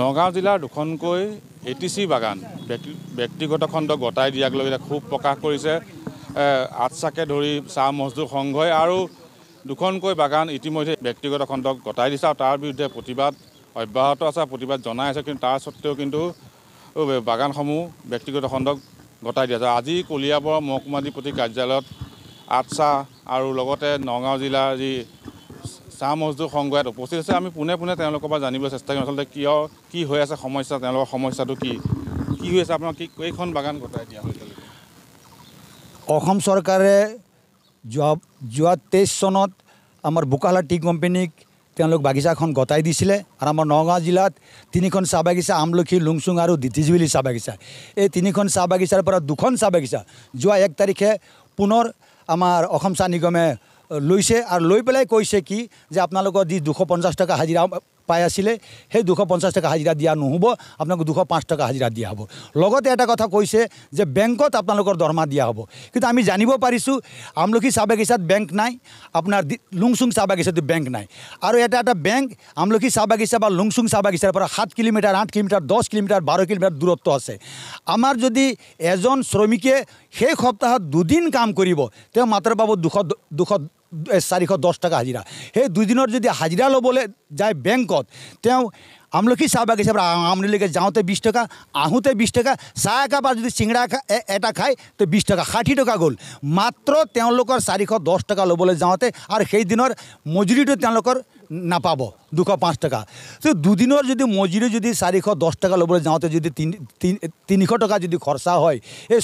নগাঁও জিলাৰ দুখনকৈ এ T C বাগান ব্যক্তিগত খণ্ড গতাই দিয়াক লগে লগে ক্ষোভ প্ৰকাশ কৰিছে আটচাকে ধৰি চাহ মজদুৰ সংঘই আৰু দুখনকৈ বাগান ইতিমধ্যে ব্যক্তিগত খণ্ডক গতাই দিছে আৰু তাৰ বিৰুদ্ধে প্ৰতিবাদ অব্যাহত আছে আৰু প্ৰতিবাদ জনাই আছে কিন্তু তাৰ স্বত্তেও কিন্তু বাগানসমূহ ব্যক্তিগত খণ্ডক গতাই দিয়া যায় আজি কলিয়াবৰ মহকুমাধিপতি কাৰ্যালয়ত আটচা আৰু লগতে নগাঁও জিলাৰ যি চাহ মজদুৰ সংঘ উপস্থিত আছে আমি পোনে পোনে তেওঁলোকৰ পৰা জানিবলৈ চেষ্টা কৰিম আচলতে কিয় কি হৈ আছে সমস্যা তেওঁলোকৰ সমস্যাটো কি কি হৈ আছে আপোনাক কি কেইখন বাগান গোটাই দিয়া হৈছিল অসম চৰকাৰে যোৱা যোৱা তেইছ চনত আমাৰ বোকালা টি কোম্পেনীক তেওঁলোক বাগিচাখন গতাই দিছিলে আৰু আমাৰ নগাঁও জিলাত তিনিখন চাহ বাগিচা আমলখি লুংচুং আৰু ধিতিজুলি চাহ বাগিচা এই তিনিখন চাহ বাগিচাৰ পৰা দুখন চাহ বাগিচা যোৱা এক তাৰিখে পুনৰ আমাৰ অসম চাহ নিগমে লৈছে আৰু লৈ পেলাই কৈছে কি যে আপোনালোকৰ যি দুশ পঞ্চাছ টকা হাজিৰা পাই আছিলে সেই দুশ পঞ্চাছ টকা হাজিৰা দিয়া নহ'ব আপোনাক দুশ পাঁচ টকা হাজিৰা দিয়া হ'ব লগতে এটা কথা কৈছে যে বেংকত আপোনালোকৰ দৰমহা দিয়া হ'ব কিন্তু আমি জানিব পাৰিছোঁ আমলখি চাহ বাগিচাত বেংক নাই আপোনাৰ লুংচুং চাহ বাগিচাতো বেংক নাই আৰু এটা এটা বেংক আমলখি চাহ বাগিচা বা লুংচুং চাহ বাগিচাৰ পৰা সাত কিলোমিটাৰ আঠ কিলোমিটাৰ দহ কিলোমিটাৰ বাৰ কিলোমিটাৰ দূৰত্ব আছে আমাৰ যদি এজন শ্ৰমিকে সেই সপ্তাহত দুদিন কাম কৰিব তেওঁ মাত্ৰ পাব দুশ দুশ চাৰিশ দহ টকা হাজিৰা সেই দুদিনৰ যদি হাজিৰা ল'বলৈ যায় বেংকত তেওঁ আমলখি চাহ বাগিচাৰ পৰা আমলিলৈকে যাওঁতে বিছ টকা আহোঁতে বিছ টকা চাহ একাবাৰ যদি চিংৰা এটা খায় তো বিছ টকা ষাঠি টকা গ'ল মাত্ৰ তেওঁলোকৰ চাৰিশ দহ টকা ল'বলৈ যাওঁতে আৰু সেইদিনৰ মজুৰিটো তেওঁলোকৰ নাপাব দুশ পাঁচ টকা তো দুদিনৰ যদি মজুৰি যদি চাৰিশ দহ টকা ল'বলৈ যাওঁতে যদি তিনিশ টকা যদি খৰচা হয় এই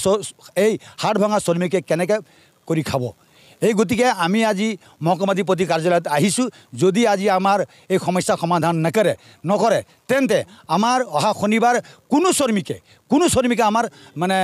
এই হাড় ভঙা শ্ৰমিকে কেনেকৈ কৰি খাব এই গতিকে আমি আজি মহকুমাধিপতি কাৰ্যালয়ত আহিছোঁ যদি আজি আমাৰ এই সমস্যা সমাধান নকৰে নকৰে তেন্তে আমাৰ অহা শনিবাৰ কোনো শ্ৰমিকে কোনো শ্ৰমিকে আমাৰ মানে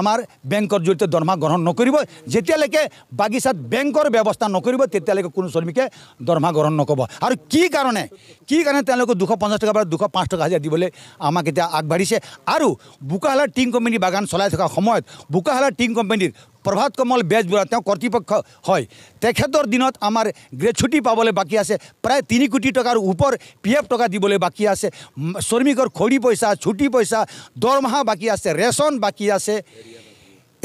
আমাৰ বেংকৰ জৰিয়তে দৰমহা গ্ৰহণ নকৰিব যেতিয়ালৈকে বাগিচাত বেংকৰ ব্যৱস্থা নকৰিব তেতিয়ালৈকে কোনো শ্ৰমিকে দৰমহা গ্ৰহণ নক'ব আৰু কি কাৰণে কি কাৰণে তেওঁলোকে দুশ পঞ্চাছ টকাৰ পৰা দুশ পাঁচ টকা হাজিৰা দিবলৈ আমাক এতিয়া আগবাঢ়িছে আৰু বোকাহালাৰ টিং কোম্পানীৰ বাগান চলাই থকা সময়ত বোকাহালাৰ টিং কোম্পানীৰ প্ৰভাত কমল বেজবৰুৱা তেওঁ কৰ্তৃপক্ষ হয় তেখেতৰ দিনত আমাৰ গ্ৰেচুটি পাবলৈ বাকী আছে প্ৰায় তিনি কোটি টকাৰ ওপৰ পি এফ টকা দিবলৈ বাকী আছে শ্ৰমিকৰ খৰি পইচা চুটি পইচা দৰমহা বাকী আছে ৰেচন বাকী আছে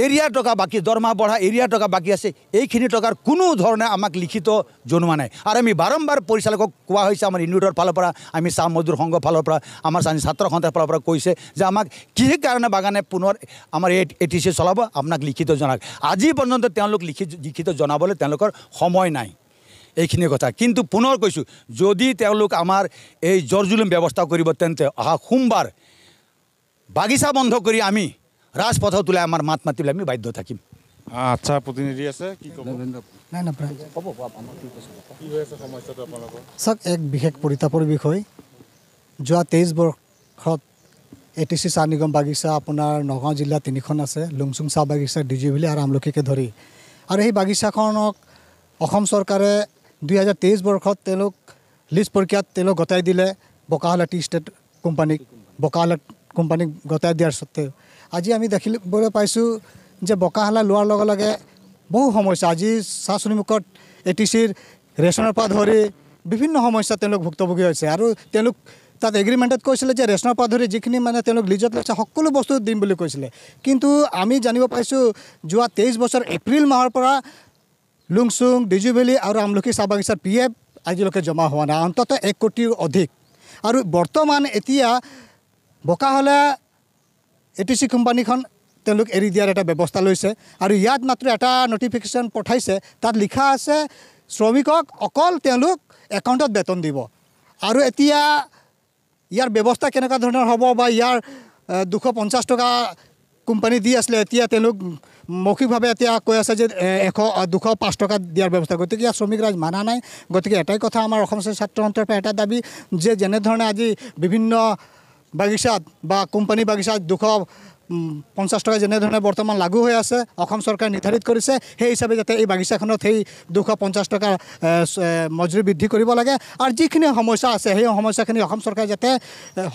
এৰিয়াৰ টকা বাকী দৰমহা বঢ়া এৰিয়াৰ টকা বাকী আছে এইখিনি টকাৰ কোনো ধৰণে আমাক লিখিত জনোৱা নাই আৰু আমি বাৰম্বাৰ পৰিচালকক কোৱা হৈছে আমাৰ ইউনিটৰ ফালৰ পৰা আমি চাহ মজদুৰ সংঘৰ ফালৰ পৰা আমাৰ চানি ছাত্ৰ সন্থাৰ ফালৰ পৰা কৈছে যে আমাক কি কাৰণে বাগানে পুনৰ আমাৰ এই এ টি চি চলাব আপোনাক লিখিত জনাক আজি পৰ্যন্ত তেওঁলোক লিখি লিখিত জনাবলৈ তেওঁলোকৰ সময় নাই এইখিনি কথা কিন্তু পুনৰ কৈছোঁ যদি তেওঁলোক আমাৰ এই জৰজুলিম ব্যৱস্থা কৰিব তেন্তে অহা সোমবাৰ বাগিচা বন্ধ কৰি আমি ৰাজপথত ওলাই আমাৰ মাত মাতিবলৈ আমি বাধ্য থাকিম আচ্ছা প্ৰতিনিধি আছে কি নাই চাওক এক বিশেষ পৰিতাপৰ বিষয় যোৱা তেইছ বৰ্ষত এ টি চি চাহ নিগম বাগিচা আপোনাৰ নগাঁও জিলাৰ তিনিখন আছে লুংচুং চাহ বাগিচা ডি ডিজিভিলি আৰু আমলখিকে ধৰি আৰু সেই বাগিচাখনক অসম চৰকাৰে দুই হাজাৰ তেইছ বৰ্ষত তেওঁলোক লিষ্ট প্ৰক্ৰিয়াত তেওঁলোক গতাই দিলে বকাহালা টি ষ্টেট কোম্পানীক বকাহালা কোম্পানীক গতাই দিয়াৰ স্বত্বেও আজি আমি দেখিবলৈ পাইছোঁ যে বকা হালা লোৱাৰ লগে লগে বহু সমস্যা আজি চাহ চুনিমুখত এ টি চিৰ ৰেচনৰ পৰা ধৰি বিভিন্ন সমস্যা তেওঁলোক ভুক্তভোগী হৈছে আৰু তেওঁলোক তাত এগ্ৰিমেণ্টত কৈছিলে যে ৰেচনৰ পৰা ধৰি যিখিনি মানে তেওঁলোক লিজত লৈছে সকলো বস্তু দিম বুলি কৈছিলে কিন্তু আমি জানিব পাইছোঁ যোৱা তেইছ বছৰ এপ্ৰিল মাহৰ পৰা লুংচুং ডিজুভেলি আৰু আমলখি চাহ বাগিচাৰ পি এফ আজিলৈকে জমা হোৱা নাই অন্ততঃ এক কোটিৰ অধিক আৰু বৰ্তমান এতিয়া বকাহলা এ টি চি কোম্পানীখন তেওঁলোক এৰি দিয়াৰ এটা ব্যৱস্থা লৈছে আৰু ইয়াত মাত্ৰ এটা নটিফিকেশ্যন পঠাইছে তাত লিখা আছে শ্ৰমিকক অকল তেওঁলোক একাউণ্টত বেতন দিব আৰু এতিয়া ইয়াৰ ব্যৱস্থা কেনেকুৱা ধৰণৰ হ'ব বা ইয়াৰ দুশ পঞ্চাছ টকা কোম্পানী দি আছিলে এতিয়া তেওঁলোক মৌখিকভাৱে এতিয়া কৈ আছে যে এশ দুশ পাঁচ টকা দিয়াৰ ব্যৱস্থা গতিকে ইয়াৰ শ্ৰমিক ৰাজ মানা নাই গতিকে এটাই কথা আমাৰ অসম ছাত্ৰ সন্থাৰ পৰা এটা দাবী যে যেনেধৰণে আজি বিভিন্ন বাগিচাত বা কোম্পানী বাগিচাত দুশ পঞ্চাছ টকা যেনেধৰণে বৰ্তমান লাগু হৈ আছে অসম চৰকাৰে নিৰ্ধাৰিত কৰিছে সেই হিচাপে যাতে এই বাগিচাখনত সেই দুশ পঞ্চাছ টকা মজুৰি বৃদ্ধি কৰিব লাগে আৰু যিখিনি সমস্যা আছে সেই সমস্যাখিনি অসম চৰকাৰে যাতে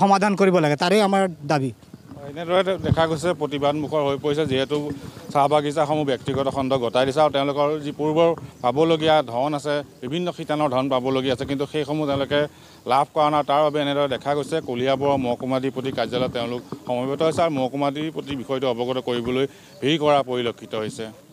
সমাধান কৰিব লাগে তাৰে আমাৰ দাবী এনেদৰে দেখা গৈছে প্ৰতিবাদমুখৰ হৈ পৰিছে যিহেতু চাহ বাগিচাসমূহ ব্যক্তিগত খণ্ড গতাই দিছে আৰু তেওঁলোকৰ যি পূৰ্বৰ পাবলগীয়া ধন আছে বিভিন্ন শিতানৰ ধন পাবলগীয়া আছে কিন্তু সেইসমূহ তেওঁলোকে লাভ কৰা নাই তাৰ বাবে এনেদৰে দেখা গৈছে কলিয়াবৰ প্ৰতি কাৰ্যালয়ত তেওঁলোক সমবেত হৈছে আৰু প্ৰতি বিষয়টো অৱগত কৰিবলৈ ভিৰ কৰা পৰিলক্ষিত হৈছে